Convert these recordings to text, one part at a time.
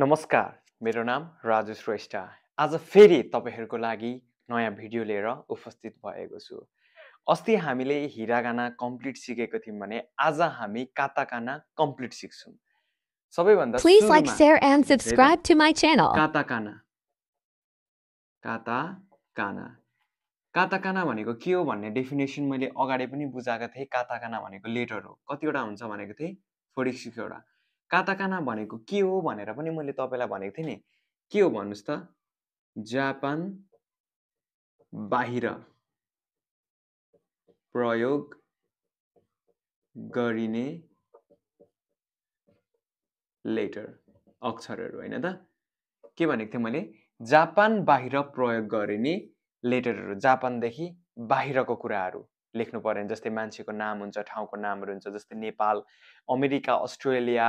नमस्कार मेरो नाम राजु श्रेष्ठ आज फेरि तपाईँहरूको लागि नयाँ भिडियो लिएर उपस्थित भएको छु अस्ति हामीले हिरागाना कम्प्लिट सिकेको थियौँ भने आज हामी काताकाना कम्प्लिट सिक्छौँ सबैभन्दा प्लिज लाइक काताकाना काताकाना काताकाना भनेको के हो भन्ने डेफिनेसन मैले अगाडि पनि बुझाएको थिएँ काताकाना भनेको लेटर हो कतिवटा हुन्छ भनेको थिएँ फोर्टी सिक्सवटा काताकाना भनेको के हो भनेर पनि मैले तपाईँलाई भनेको थिएँ नि के हो भन्नुहोस् त जापान बाहिर प्रयोग गरिने लेटर अक्षरहरू होइन त के भनेको थिएँ मैले जापान बाहिर प्रयोग गरिने लेटरहरू जापानदेखि बाहिरको कुराहरू लेख्नु पऱ्यो भने जस्तै मान्छेको नाम हुन्छ ठाउँको नामहरू हुन्छ जस्तै नेपाल अमेरिका अस्ट्रेलिया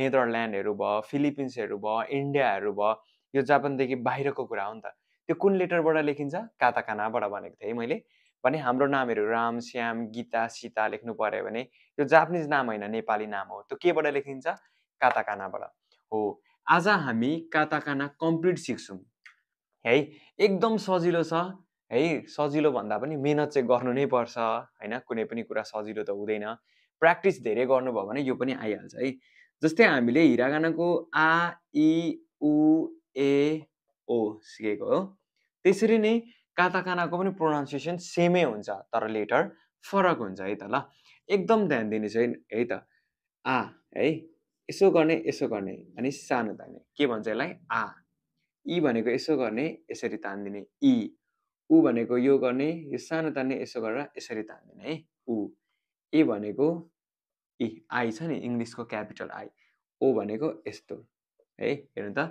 नेदरल्यान्डहरू भयो फिलिपिन्सहरू भयो इन्डियाहरू भयो यो जापानदेखि बाहिरको कुरा हो नि त त्यो कुन लेटरबाट लेखिन्छ काताकानाबाट भनेको थिएँ मैले भने हाम्रो नामहरू राम श्याम गीता सीता लेख्नु पऱ्यो भने यो जापानिज नाम होइन नेपाली नाम हो त्यो केबाट लेखिन्छ काताकानाबाट हो आज हामी काताकाना कम्प्लिट सिक्छौँ है एकदम सजिलो छ है सजिलो भन्दा पनि मेहनत चाहिँ गर्नु नै पर्छ होइन कुनै पनि कुरा सजिलो त हुँदैन प्र्याक्टिस धेरै गर्नुभयो भने यो पनि आइहाल्छ है जस्तै हामीले हिरागानाको आ इ उ ए ओ सिकेको हो त्यसरी नै काताकानाको पनि प्रोनाउन्सिएसन सेमै हुन्छ तर लेटर फरक हुन्छ है त ल एकदम ध्यान दिने चाहिँ है त आ है यसो गर्ने यसो गर्ने अनि सानो तान्ने के भन्छ यसलाई आ इ भनेको यसो गर्ने यसरी तानिदिने इ ऊ भनेको यो गर्ने यो सानो तान्ने यसो गरेर यसरी तान्दिने है ऊ ए भनेको ए आई छ नि इङ्ग्लिसको क्यापिटल आई ओ भनेको यस्तो है हेर्नु त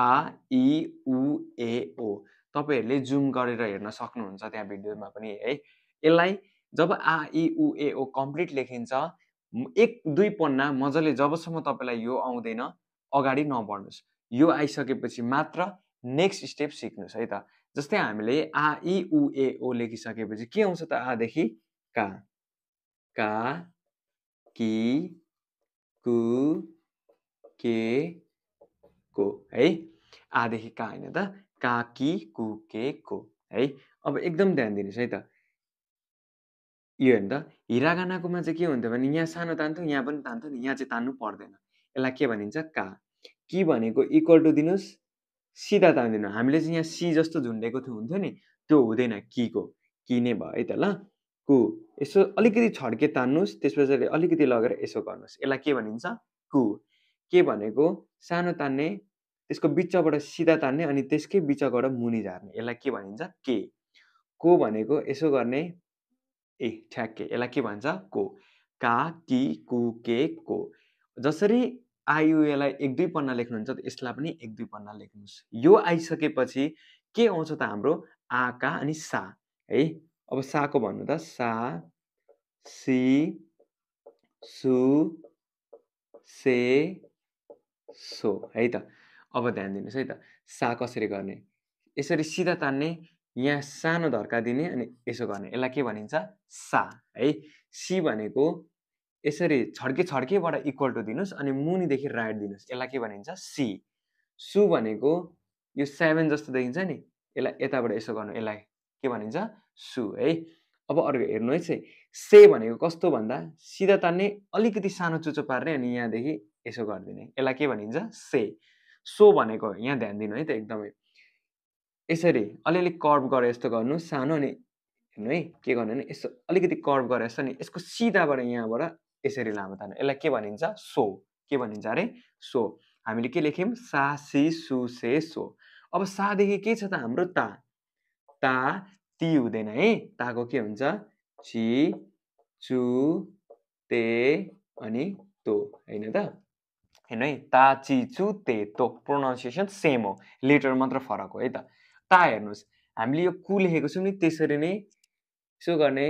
आ इ उ ए ओ तपाईँहरूले जुम गरेर हेर्न सक्नुहुन्छ त्यहाँ भिडियोमा पनि है यसलाई जब आ इ उ ए ओ कम्प्लिट लेखिन्छ एक दुई पन्ना मजाले जबसम्म तपाईँलाई यो आउँदैन अगाडि नबढ्नुहोस् यो आइसकेपछि मात्र नेक्स्ट स्टेप सिक्नुहोस् है त जस्तै हामीले आ इ उ ए ओ लेखिसकेपछि के आउँछ त आदेखि का का कि कु के को है आदेखि का होइन त का कि कु के को है अब एकदम ध्यान दिनुहोस् है त यो हेर्नु त हिरागानाकोमा चाहिँ के हुन्थ्यो भने यहाँ सानो तान्थ्यो यहाँ पनि तान्थ्यो नि यहाँ चाहिँ तान्नु पर्दैन यसलाई के भनिन्छ का कि भनेको इक्वल टु दिनुहोस् सिधा तान्दैन हामीले चाहिँ यहाँ सी जस्तो झुन्डेको थियो हुन्थ्यो नि त्यो हुँदैन किको कि नै भयो है त ल कु यसो अलिकति छड्के तान्नुहोस् त्यस पछाडि अलिकति लगेर यसो गर्नुहोस् यसलाई के भनिन्छ कु के भनेको सानो तान्ने त्यसको बिचबाट सिधा तान्ने अनि त्यसकै बिचबाट मुनि झार्ने यसलाई के भनिन्छ के को भनेको यसो गर्ने ए ठ्याक्के यसलाई के भन्छ को का कि कु के को जसरी आइयुएलाई एक दुई पन्ना लेख्नुहुन्छ त यसलाई पनि एक दुई पन्ना लेख्नुहोस् यो आइसकेपछि के आउँछ त हाम्रो आका अनि सा है अब साको भन्नु त सा सी सु से सो है त अब ध्यान दिनुहोस् है त सा कसरी गर्ने यसरी सिधा तान्ने यहाँ सानो धर्का दिने अनि यसो गर्ने यसलाई के भनिन्छ सा है सी भनेको यसरी छड्के छड्केबाट इक्वल टु दिनुहोस् अनि मुनिदेखि राइट दिनुहोस् यसलाई के भनिन्छ सी सु भनेको यो सेभेन जस्तो देखिन्छ नि यसलाई यताबाट यसो गर्नु यसलाई के भनिन्छ सु है अब अर्को हेर्नुहोस् है से भनेको कस्तो भन्दा सिधा तान्ने अलिकति सानो चुचो पार्ने अनि यहाँदेखि यसो गरिदिने यसलाई के भनिन्छ से सो भनेको यहाँ ध्यान दिनु है त एकदमै यसरी अलिअलि कर्भ गरेर यस्तो गर्नु सानो अनि हेर्नु है के गर्नु भने यसो अलिकति कर्भ गरेर यस्तो अनि यसको सिधाबाट यहाँबाट यसरी लामो तान्नु यसलाई के भनिन्छ सो के भनिन्छ अरे सो हामीले के लेख्यौँ सा सि सु से सो अब सादेखि के छ त हाम्रो ता ता ती हुँदैन है ताको के हुन्छ ची चु ते अनि तो होइन त हेर्नु है ता चि चु ते तो प्रोनाउन्सिएसन सेम हो लेटर मात्र फरक हो है त ता हेर्नुहोस् हामीले यो कु लेखेको छौँ नि त्यसरी नै यसो गर्ने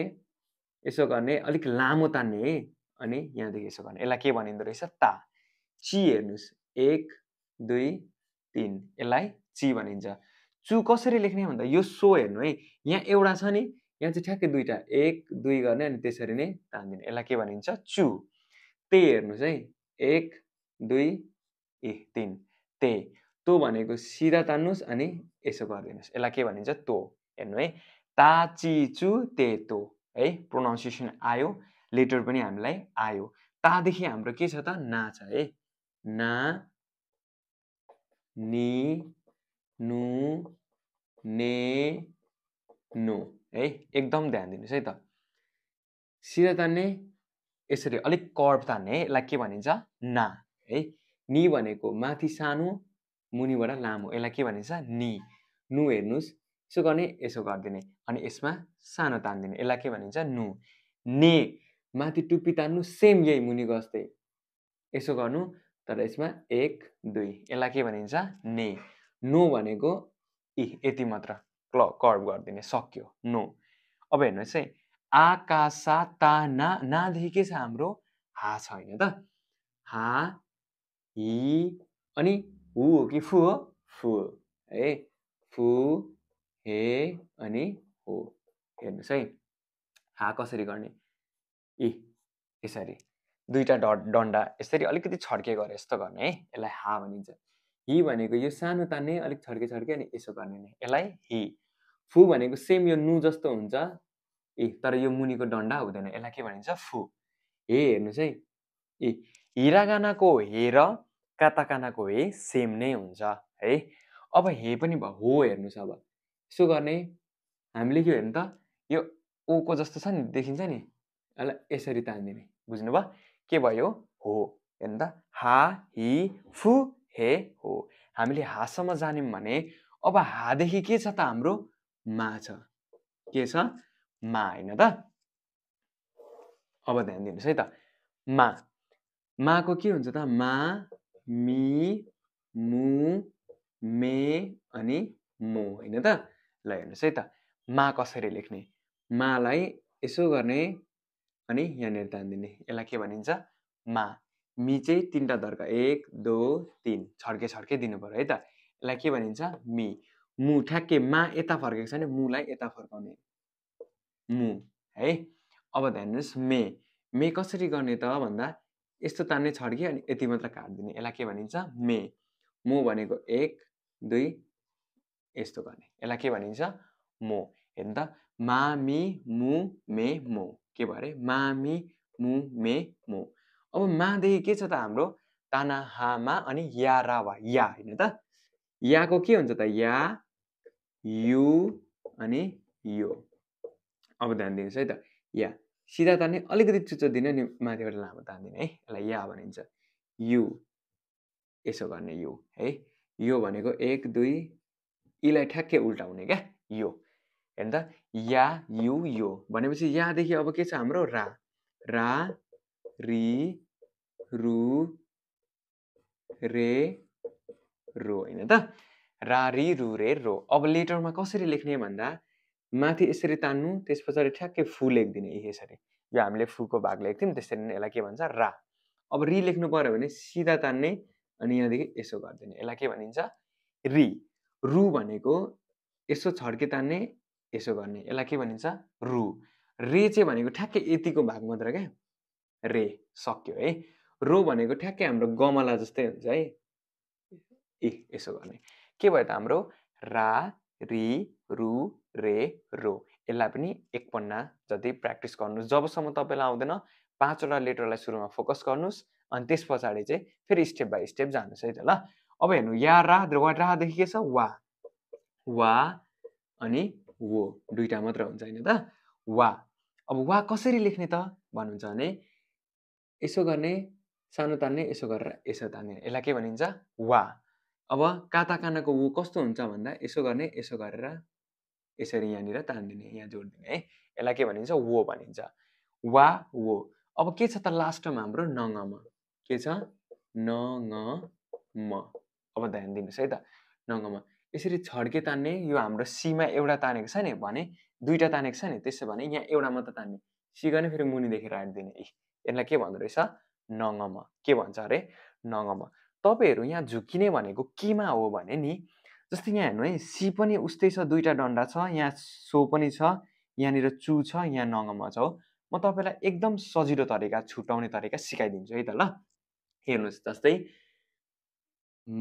यसो गर्ने अलिक लामो तान्ने है अनि यहाँदेखि यसो गर्ने यसलाई के भनिँदो रहेछ ता ची हेर्नुहोस् एक दुई तिन यसलाई ची भनिन्छ चु कसरी लेख्ने भन्दा यो सो हेर्नु है यहाँ एउटा छ नि यहाँ चाहिँ ठ्याक्कै दुईवटा एक दुई गर्ने अनि त्यसरी नै तान्दिने यसलाई के भनिन्छ चु ते हेर्नुहोस् है एक दुई ए तिन ते तो भनेको सिधा तान्नुहोस् अनि यसो गरिदिनुहोस् यसलाई के भनिन्छ तो हेर्नु है ता ची चु ते तो है प्रोनाउन्सिएसन आयो लेटर पनि हामीलाई आयो तादेखि हाम्रो के छ त ना छ है ना नि नु ने नु है एकदम ध्यान दिनुहोस् है त सिधा तान्ने यसरी अलिक कर्भ तान्ने है यसलाई के भनिन्छ ना है नि भनेको माथि सानो मुनिबाट लामो यसलाई के भनिन्छ नि नु हेर्नुहोस् यसो गर्ने यसो गरिदिने अनि यसमा सानो तानिदिने यसलाई के भनिन्छ नु ने माथि टुप्पी तान्नु सेम यही मुनि जस्तै यसो गर्नु तर यसमा एक दुई यसलाई के भनिन्छ ने नो भनेको इ यति मात्र क्ल कर्भ गरिदिने सक्यो नो अब हेर्नुहोस् है आकाशा ता ना नादेखि के छ हाम्रो हा छ होइन त हा हि अनि हु हो कि फु हो फु है फु हे अनि हो हेर्नुहोस् है हा कसरी गर्ने ए यसरी दुईवटा डट डन्डा यसरी अलिकति छड्के गरे यस्तो गर्ने है यसलाई हा भनिन्छ हि भनेको यो सानो तान्ने अलिक छड्के छड्के अनि यसो गर्ने नै यसलाई हि फु भनेको सेम यो नु जस्तो हुन्छ ए तर यो मुनिको डन्डा हुँदैन यसलाई के भनिन्छ फु हे हेर्नुहोस् है ए हिरागानाको हे र काताकानाको हे सेम नै हुन्छ है अब हे पनि भयो हो हेर्नुहोस् अब यसो गर्ने हामीले के हेर्नु त यो ओको जस्तो छ नि देखिन्छ नि यसलाई यसरी तानिदिने बुझ्नुभयो के भयो हो हेर्नु त हा हि फु हे हो हामीले हासम्म जान्यौँ भने अब हादेखि के छ त हाम्रो मा छ के छ मा होइन त अब ध्यान दिनुहोस् है त मा माको के हुन्छ त मा मि मु मे अनि मो होइन त ल हेर्नुहोस् है त मा कसरी लेख्ने मालाई यसो गर्ने अनि यहाँनिर तानिदिने यसलाई के भनिन्छ मा मि चाहिँ तिनवटा दर्का एक दो तिन छड्के छड्के दिनु पऱ्यो है त यसलाई के भनिन्छ मि मु ठ्याक्कै मा यता फर्केको छ भने मुलाई यता फर्काउने मु है अब ध्यान दिनुहोस् मे मे कसरी गर्ने त भन्दा यस्तो तान्ने छड्के अनि यति मात्र काटिदिने यसलाई के भनिन्छ मे मो भनेको एक दुई यस्तो गर्ने यसलाई के भनिन्छ मो हेर्नु त मा मि मु मे मो के भयो अरे मामी मु मे मु अब मादेखि के छ त हाम्रो ताना हामा अनि या वा या होइन त याको के हुन्छ त या यु अनि यो अब ध्यान दिनुहोस् है त या सिधा तान्ने अलिकति चुच्चो दिनु नि माथिबाट लामो तानिदिने है यसलाई या भनिन्छ यु यसो गर्ने यु है यो भनेको एक दुई यीलाई ठ्याक्कै उल्टाउने हुने क्या यो हेर्नु त या यु यो भनेपछि यादेखि अब के छ हाम्रो रा रा रि रु रे रो होइन त रा रि रु रे रो अब लेटरमा कसरी लेख्ने भन्दा माथि यसरी तान्नु त्यस पछाडि ठ्याक्कै फु लेखिदिने यसरी यो हामीले फुको भाग लेख्थ्यौँ त्यसरी नै यसलाई के भन्छ रा अब रि लेख्नु पऱ्यो भने सिधा तान्ने अनि यहाँदेखि यसो गरिदिने यसलाई के भनिन्छ रि रु भनेको यसो छड्के तान्ने यसो गर्ने यसलाई के भनिन्छ रु रे चाहिँ भनेको ठ्याक्कै यतिको भाग मात्र क्या रे सक्यो है रो भनेको ठ्याक्कै हाम्रो गमला जस्तै हुन्छ है ए यसो गर्ने के भयो त हाम्रो रा रि रु रे रो यसलाई पनि एकपन्ना जति प्र्याक्टिस गर्नुहोस् जबसम्म तपाईँलाई आउँदैन पाँचवटा लेटरलाई सुरुमा फोकस गर्नुहोस् अनि त्यस पछाडि चाहिँ फेरि स्टेप बाई स्टेप जानुहोस् है त ल अब हेर्नु या रा रादेखि के छ वा वा अनि वो दुईवटा मात्र हुन्छ होइन त वा अब वा कसरी लेख्ने त भन्नुहुन्छ भने यसो गर्ने सानो तान्ने यसो गरेर यसो तान्ने यसलाई के भनिन्छ वा अब काता कानाको वु कस्तो हुन्छ भन्दा यसो गर्ने यसो गरेर यसरी यहाँनिर तान्दिने यहाँ जोडिदिने है यसलाई के भनिन्छ वो भनिन्छ वा वो अब के छ त लास्टमा हाम्रो नङम के छ नङ म अब ध्यान दिनुहोस् है त नङमा यसरी छड्के तान्ने यो हाम्रो सीमा एउटा तानेको छ नि भने दुईवटा तानेको छ नि त्यसो भने यहाँ एउटा मात्र तान्ने सी गर्ने फेरि मुनिदेखि राखिदिने ए यसलाई के भन्दो रहेछ नङम के भन्छ अरे नङम तपाईँहरू यहाँ झुकिने भनेको केमा हो भने नि जस्तै यहाँ हेर्नु है सी पनि उस्तै छ दुईवटा डन्डा छ यहाँ सो पनि छ यहाँनिर चु छ यहाँ नङम छ हो म तपाईँलाई एकदम सजिलो तरिका छुट्याउने तरिका सिकाइदिन्छु है त ल हेर्नुहोस् जस्तै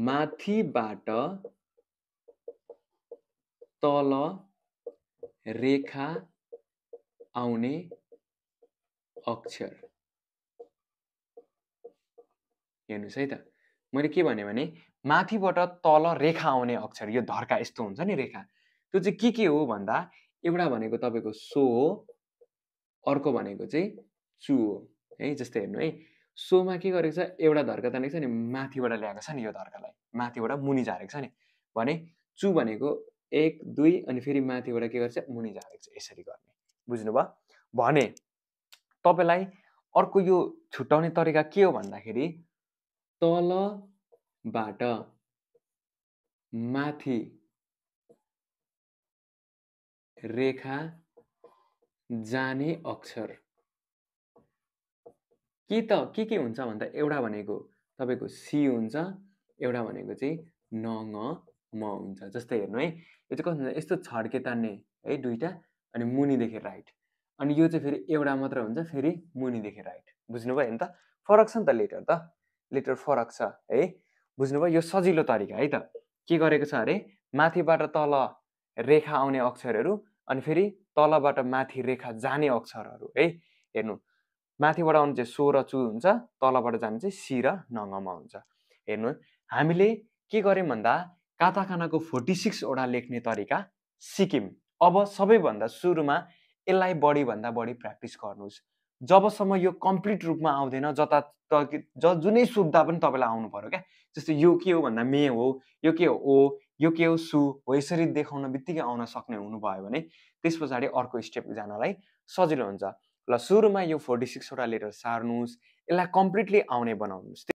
माथिबाट तल रेखा आउने अक्षर हेर्नुहोस् है त मैले के भने भने माथिबाट तल रेखा आउने अक्षर यो धर्का यस्तो हुन्छ नि रेखा त्यो चाहिँ के के हो भन्दा एउटा भनेको तपाईँको सो हो अर्को भनेको चाहिँ चु हो है जस्तै हेर्नु है सोमा के गरेको छ एउटा धर्का तानेको छ नि माथिबाट ल्याएको छ नि यो धर्कालाई माथिबाट मुनि झारेको छ नि भने चु भनेको एक दुई अनि फेरि माथिबाट के गर्छ मुनि झारेको छ यसरी गर्ने बुझ्नुभयो भने तपाईँलाई अर्को यो छुट्याउने तरिका के हो भन्दाखेरि तलबाट माथि रेखा जाने अक्षर के त के के हुन्छ भन्दा एउटा भनेको तपाईँको सी हुन्छ एउटा भनेको चाहिँ नङ म हुन्छ जस्तै हेर्नु है यो चाहिँ कस्तो हुन्छ यस्तो छड्के तान्ने है दुइटा अनि मुनिदेखि राइट अनि यो चाहिँ फेरि एउटा मात्र हुन्छ फेरि मुनिदेखि राइट बुझ्नुभयो नि त फरक छ नि त लेटर त लेटर फरक छ है बुझ्नुभयो यो सजिलो तरिका है त के गरेको छ अरे माथिबाट तल रेखा आउने अक्षरहरू अनि फेरि तलबाट माथि रेखा जाने अक्षरहरू है हेर्नु माथिबाट आउने चाहिँ सो र चु हुन्छ तलबाट जाने चाहिँ सी र नङमा हुन्छ हेर्नु हामीले के गऱ्यौँ भन्दा काताकानाको फोर्टी सिक्सवटा लेख्ने तरिका सिक्किम अब सबैभन्दा सुरुमा यसलाई बढीभन्दा बढी प्र्याक्टिस गर्नुहोस् जबसम्म यो कम्प्लिट रूपमा आउँदैन जता ज जुनै सुब्दा पनि तपाईँलाई आउनु पऱ्यो क्या जस्तो यो के हो भन्दा मे हो यो के हो ओ यो के हो सु हो यसरी देखाउन बित्तिकै आउन सक्ने हुनुभयो भने त्यस पछाडि अर्को स्टेप जानलाई सजिलो हुन्छ ल सुरुमा यो फोर्टी सिक्सवटा लेटर सार्नुहोस् यसलाई कम्प्लिटली आउने बनाउनुहोस्